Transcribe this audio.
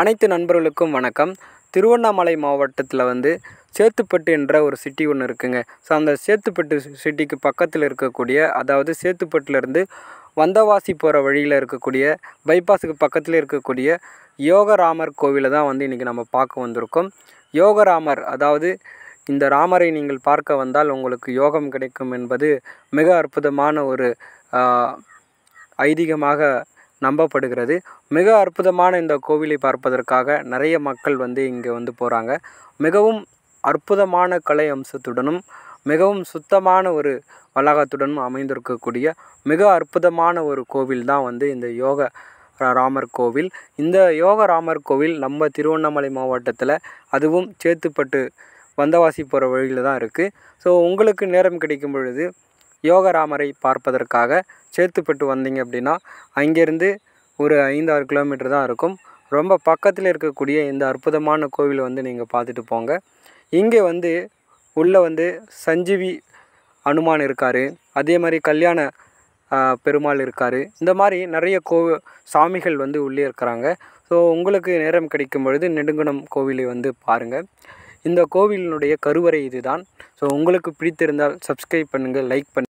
அனைத்து நண்பர்களுக்கும் வணக்கம் திருவண்ணாமலை மாவட்டத்தில் வந்து சேத்துப்பட்டு என்ற ஒரு சிட்டி ஒன்று இருக்குங்க ஸோ அந்த சேத்துப்பட்டு சிட்டிக்கு பக்கத்தில் இருக்கக்கூடிய அதாவது சேத்துப்பட்டுலேருந்து வந்தவாசி போகிற வழியில் இருக்கக்கூடிய பைபாஸுக்கு பக்கத்தில் இருக்கக்கூடிய யோகராமர் கோவிலை தான் வந்து இன்றைக்கி நம்ம பார்க்க வந்திருக்கோம் யோகராமர் அதாவது இந்த ராமரை நீங்கள் பார்க்க வந்தால் உங்களுக்கு யோகம் கிடைக்கும் என்பது மிக அற்புதமான ஒரு ஐதீகமாக நம்பப்படுகிறது மிக அற்புதமான இந்த கோவிலை பார்ப்பதற்காக நிறைய மக்கள் வந்து இங்கே வந்து போகிறாங்க மிகவும் அற்புதமான கலை அம்சத்துடனும் மிகவும் சுத்தமான ஒரு வளாகத்துடனும் அமைந்திருக்கக்கூடிய மிக அற்புதமான ஒரு கோவில் தான் வந்து இந்த யோக ராமர் கோவில் இந்த யோக ராமர் கோவில் நம்ம திருவண்ணாமலை மாவட்டத்தில் அதுவும் சேத்துப்பட்டு வந்தவாசி போகிற வழியில் தான் இருக்குது ஸோ உங்களுக்கு நேரம் கிடைக்கும் பொழுது யோகராமரை பார்ப்பதற்காக சேர்த்துப்பட்டு வந்தீங்க அப்படின்னா அங்கேருந்து ஒரு ஐந்து ஆறு கிலோமீட்டர் தான் இருக்கும் ரொம்ப பக்கத்தில் இருக்கக்கூடிய இந்த அற்புதமான கோவிலை வந்து நீங்கள் பார்த்துட்டு போங்க இங்கே வந்து உள்ளே வந்து சஞ்சீவி அனுமான் இருக்கார் அதே மாதிரி கல்யாண பெருமாள் இருக்கார் இந்த மாதிரி நிறைய கோ சாமிகள் வந்து உள்ளே இருக்கிறாங்க ஸோ உங்களுக்கு நேரம் கிடைக்கும் பொழுது நெடுங்குணம் கோவிலை வந்து பாருங்கள் இந்த கோவிலினுடைய கருவறை இதுதான் ஸோ உங்களுக்கு பிடித்திருந்தால் சப்ஸ்கிரைப் பண்ணுங்கள் லைக் பண்ணுங்கள்